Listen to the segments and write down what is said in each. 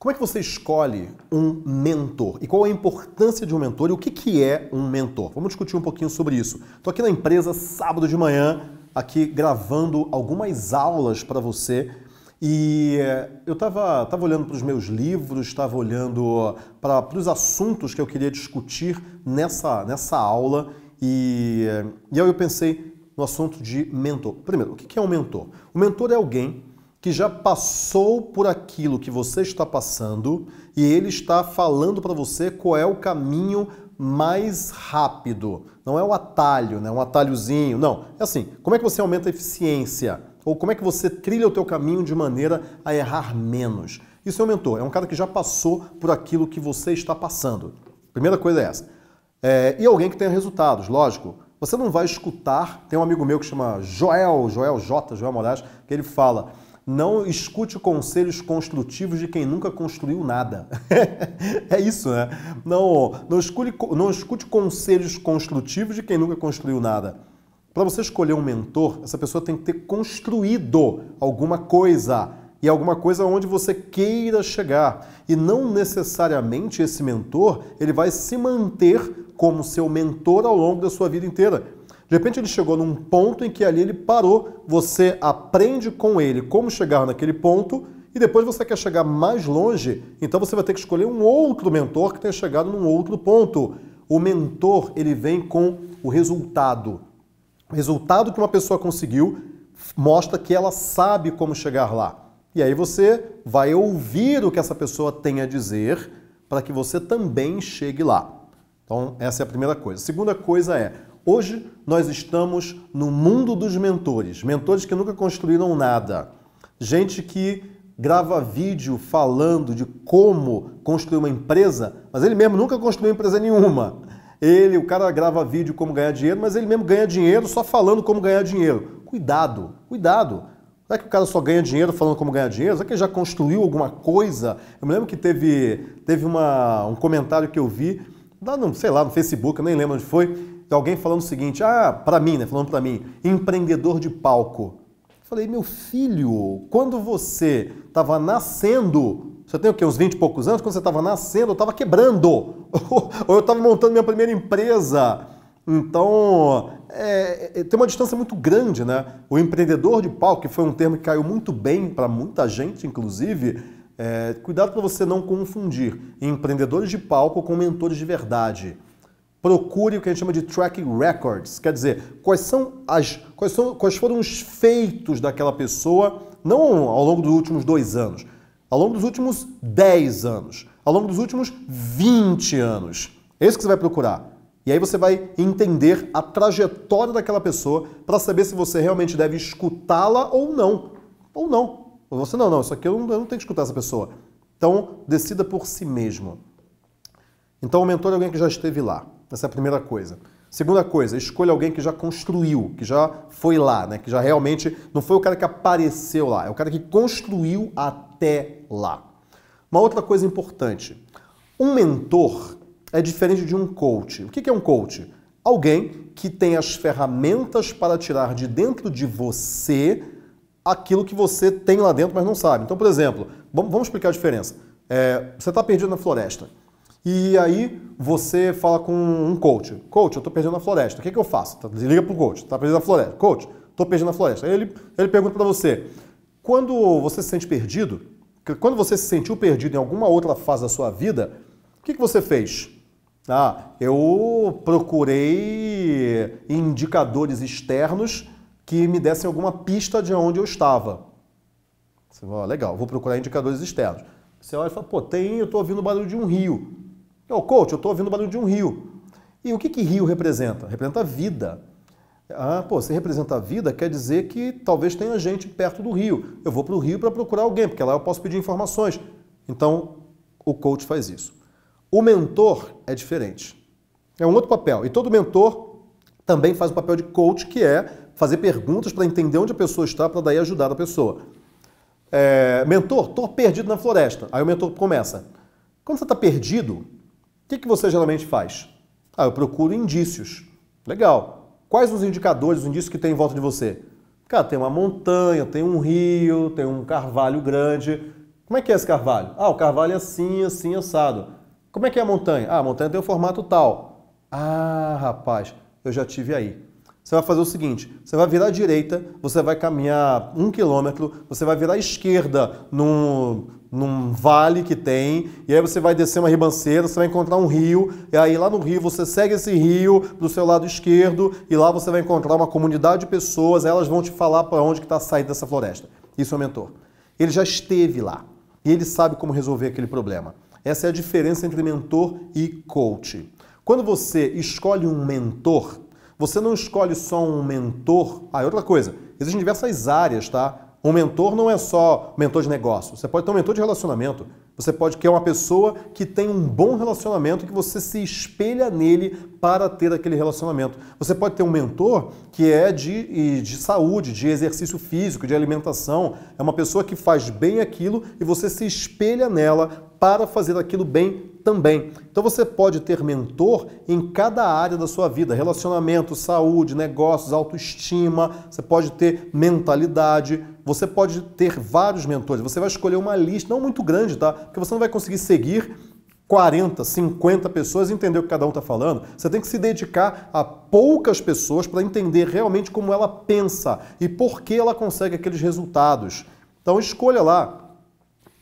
Como é que você escolhe um mentor? E qual a importância de um mentor e o que, que é um mentor? Vamos discutir um pouquinho sobre isso. Estou aqui na empresa sábado de manhã, aqui gravando algumas aulas para você. E eh, eu estava tava olhando para os meus livros, estava olhando eh, para os assuntos que eu queria discutir nessa, nessa aula. E, eh, e aí eu pensei no assunto de mentor. Primeiro, o que, que é um mentor? O mentor é alguém que já passou por aquilo que você está passando e ele está falando para você qual é o caminho mais rápido. Não é o atalho, né? um atalhozinho, não. É assim, como é que você aumenta a eficiência? Ou como é que você trilha o teu caminho de maneira a errar menos? Isso é um mentor, é um cara que já passou por aquilo que você está passando. Primeira coisa é essa. É, e alguém que tenha resultados, lógico. Você não vai escutar, tem um amigo meu que chama Joel, Joel J, Joel Moraes, que ele fala não escute conselhos construtivos de quem nunca construiu nada. é isso, né? Não, não, escute, não escute conselhos construtivos de quem nunca construiu nada. Para você escolher um mentor, essa pessoa tem que ter construído alguma coisa e alguma coisa onde você queira chegar. E não necessariamente esse mentor ele vai se manter como seu mentor ao longo da sua vida inteira. De repente ele chegou num ponto em que ali ele parou, você aprende com ele como chegar naquele ponto e depois você quer chegar mais longe, então você vai ter que escolher um outro mentor que tenha chegado num outro ponto. O mentor, ele vem com o resultado. O resultado que uma pessoa conseguiu mostra que ela sabe como chegar lá. E aí você vai ouvir o que essa pessoa tem a dizer para que você também chegue lá. Então, essa é a primeira coisa. A segunda coisa é Hoje nós estamos no mundo dos mentores, mentores que nunca construíram nada, gente que grava vídeo falando de como construir uma empresa, mas ele mesmo nunca construiu empresa nenhuma. Ele, o cara grava vídeo como ganhar dinheiro, mas ele mesmo ganha dinheiro só falando como ganhar dinheiro. Cuidado, cuidado. Será que o cara só ganha dinheiro falando como ganhar dinheiro? Será que ele já construiu alguma coisa? Eu me lembro que teve, teve uma, um comentário que eu vi, lá no, sei lá, no Facebook, eu nem lembro onde foi, alguém falando o seguinte, ah, para mim, né? Falando para mim, empreendedor de palco. Falei, meu filho, quando você estava nascendo, você tem o quê? Uns 20 e poucos anos? Quando você estava nascendo, eu estava quebrando. Ou eu estava montando minha primeira empresa. Então, é, é, tem uma distância muito grande, né? O empreendedor de palco, que foi um termo que caiu muito bem para muita gente, inclusive, é, cuidado para você não confundir empreendedores de palco com mentores de verdade procure o que a gente chama de track records, quer dizer, quais são as quais, são, quais foram os feitos daquela pessoa, não ao longo dos últimos dois anos, ao longo dos últimos dez anos, ao longo dos últimos 20 anos. É isso que você vai procurar. E aí você vai entender a trajetória daquela pessoa para saber se você realmente deve escutá-la ou não. Ou não. você, não, não, isso aqui eu não, eu não tenho que escutar essa pessoa. Então, decida por si mesmo. Então, o mentor é alguém que já esteve lá. Essa é a primeira coisa. Segunda coisa, escolha alguém que já construiu, que já foi lá, né? que já realmente não foi o cara que apareceu lá, é o cara que construiu até lá. Uma outra coisa importante: um mentor é diferente de um coach. O que é um coach? Alguém que tem as ferramentas para tirar de dentro de você aquilo que você tem lá dentro, mas não sabe. Então, por exemplo, vamos explicar a diferença. É, você está perdido na floresta. E aí você fala com um coach. Coach, eu estou perdendo a floresta. O que, é que eu faço? Tá, Liga para o coach. Está perdendo a floresta. Coach, estou perdendo a floresta. Aí ele, ele pergunta para você. Quando você se sente perdido, quando você se sentiu perdido em alguma outra fase da sua vida, o que, que você fez? Ah, eu procurei indicadores externos que me dessem alguma pista de onde eu estava. Você fala, legal, vou procurar indicadores externos. Você olha e fala, pô, tem, eu estou ouvindo o barulho de um rio oh, coach, eu estou ouvindo o barulho de um rio. E o que, que rio representa? Representa vida. Ah, pô, se representa a vida, quer dizer que talvez tenha gente perto do rio. Eu vou para o rio para procurar alguém, porque lá eu posso pedir informações. Então, o coach faz isso. O mentor é diferente. É um outro papel. E todo mentor também faz o papel de coach, que é fazer perguntas para entender onde a pessoa está, para daí ajudar a pessoa. É, mentor, estou perdido na floresta. Aí o mentor começa. Quando você está perdido, o que, que você geralmente faz? Ah, eu procuro indícios. Legal. Quais os indicadores, os indícios que tem em volta de você? Cara, tem uma montanha, tem um rio, tem um carvalho grande. Como é que é esse carvalho? Ah, o carvalho é assim, assim, assado. Como é que é a montanha? Ah, a montanha tem o um formato tal. Ah, rapaz, eu já tive aí. Você vai fazer o seguinte: você vai virar à direita, você vai caminhar um quilômetro, você vai virar à esquerda num, num vale que tem, e aí você vai descer uma ribanceira, você vai encontrar um rio, e aí lá no rio você segue esse rio do seu lado esquerdo, e lá você vai encontrar uma comunidade de pessoas, elas vão te falar para onde está a saída dessa floresta. Isso é o mentor. Ele já esteve lá e ele sabe como resolver aquele problema. Essa é a diferença entre mentor e coach. Quando você escolhe um mentor, você não escolhe só um mentor. Ah, outra coisa, existem diversas áreas, tá? Um mentor não é só mentor de negócio. Você pode ter um mentor de relacionamento. Você pode querer uma pessoa que tem um bom relacionamento, que você se espelha nele para ter aquele relacionamento. Você pode ter um mentor que é de, de saúde, de exercício físico, de alimentação. É uma pessoa que faz bem aquilo e você se espelha nela para fazer aquilo bem também. Então você pode ter mentor em cada área da sua vida: relacionamento, saúde, negócios, autoestima, você pode ter mentalidade, você pode ter vários mentores. Você vai escolher uma lista, não muito grande, tá? Porque você não vai conseguir seguir 40, 50 pessoas entender o que cada um está falando. Você tem que se dedicar a poucas pessoas para entender realmente como ela pensa e por que ela consegue aqueles resultados. Então escolha lá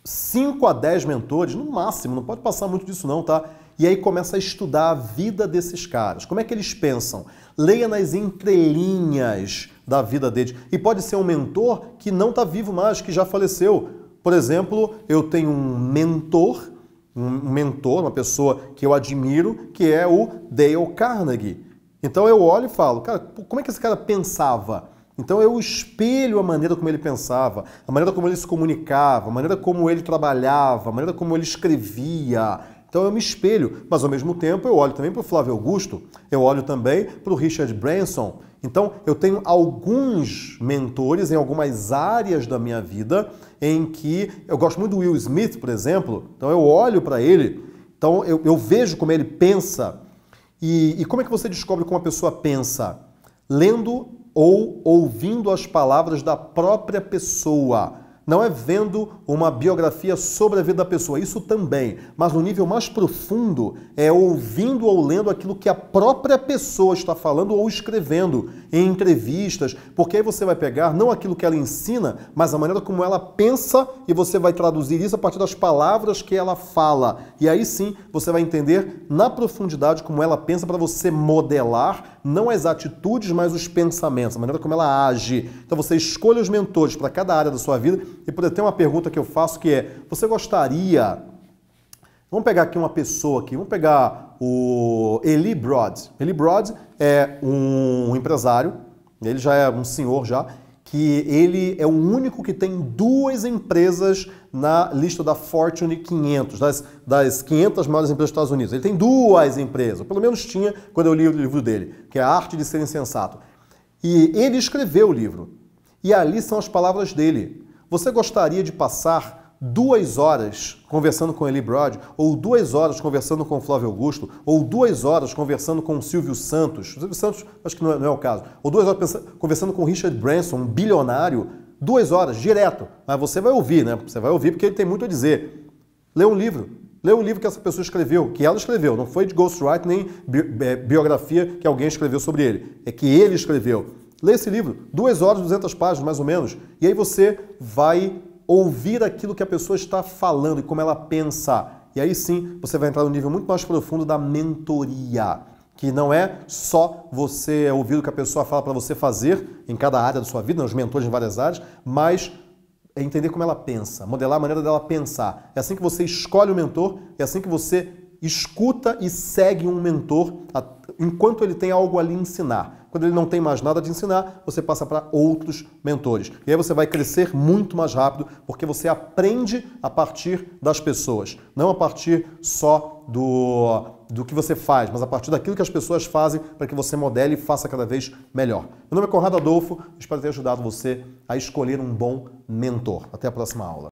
5 a 10 mentores, no máximo, não pode passar muito disso não, tá? E aí começa a estudar a vida desses caras. Como é que eles pensam? Leia nas entrelinhas da vida deles. E pode ser um mentor que não está vivo mais, que já faleceu. Por exemplo, eu tenho um mentor, um mentor, uma pessoa que eu admiro, que é o Dale Carnegie. Então eu olho e falo, cara, como é que esse cara pensava? Então eu espelho a maneira como ele pensava, a maneira como ele se comunicava, a maneira como ele trabalhava, a maneira como ele escrevia. Então eu me espelho, mas ao mesmo tempo eu olho também para o Flávio Augusto, eu olho também para o Richard Branson. Então eu tenho alguns mentores em algumas áreas da minha vida em que eu gosto muito do Will Smith, por exemplo. Então eu olho para ele, então eu, eu, vejo como ele pensa. E, e como é que você descobre como a pessoa pensa? Lendo ou ouvindo as palavras da própria pessoa. Não é vendo uma biografia sobre a vida da pessoa, isso também, mas no nível mais profundo é ouvindo ou lendo aquilo que a própria pessoa está falando ou escrevendo em entrevistas, porque aí você vai pegar não aquilo que ela ensina, mas a maneira como ela pensa e você vai traduzir isso a partir das palavras que ela fala. E aí sim você vai entender na profundidade como ela pensa para você modelar não as atitudes, mas os pensamentos, a maneira como ela age. Então você escolha os mentores para cada área da sua vida e poder ter uma pergunta que eu faço que é: você gostaria Vamos pegar aqui uma pessoa aqui, vamos pegar o Eli Broad. Eli Broad é um empresário, ele já é um senhor já, que ele é o único que tem duas empresas na lista da Fortune 500, das, das 500 maiores empresas dos Estados Unidos. Ele tem duas empresas, pelo menos tinha quando eu li o livro dele, que é A Arte de Ser Insensato. E ele escreveu o livro. E ali são as palavras dele. Você gostaria de passar duas horas conversando com Eli Broad, ou duas horas conversando com Flávio Augusto, ou duas horas conversando com Silvio Santos, Silvio Santos acho que não é, não é o caso, ou duas horas conversando com Richard Branson, um bilionário, duas horas, direto. Mas você vai ouvir, né? Você vai ouvir porque ele tem muito a dizer. Lê um livro. Lê um livro que essa pessoa escreveu, que ela escreveu. Não foi de ghostwriting nem bi é, biografia que alguém escreveu sobre ele. É que ele escreveu. Lê esse livro, duas horas, 200 páginas mais ou menos, e aí você vai ouvir aquilo que a pessoa está falando e como ela pensa. E aí sim você vai entrar no nível muito mais profundo da mentoria, que não é só você ouvir o que a pessoa fala para você fazer em cada área da sua vida, né? os mentores em várias áreas, mas é entender como ela pensa, modelar a maneira dela pensar. É assim que você escolhe o mentor, é assim que você escuta e segue um mentor enquanto ele tem algo a lhe ensinar. Quando ele não tem mais nada de ensinar, você passa para outros mentores. E aí você vai crescer muito mais rápido, porque você aprende a partir das pessoas, não a partir só do, do que você faz, mas a partir daquilo que as pessoas fazem para que você modele e faça cada vez melhor. Meu nome é Conrado Adolfo, espero ter ajudado você a escolher um bom mentor. Até a próxima aula.